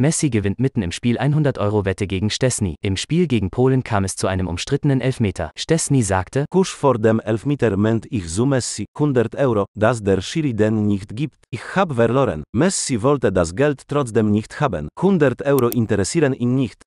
Messi gewinnt mitten im Spiel 100-Euro-Wette gegen Stesny. Im Spiel gegen Polen kam es zu einem umstrittenen Elfmeter. Stesny sagte, Kusch vor dem Elfmeter meint ich zu Messi, 100 Euro, das der Schiri den nicht gibt. Ich hab verloren. Messi wollte das Geld trotzdem nicht haben. 100 Euro interessieren ihn nicht.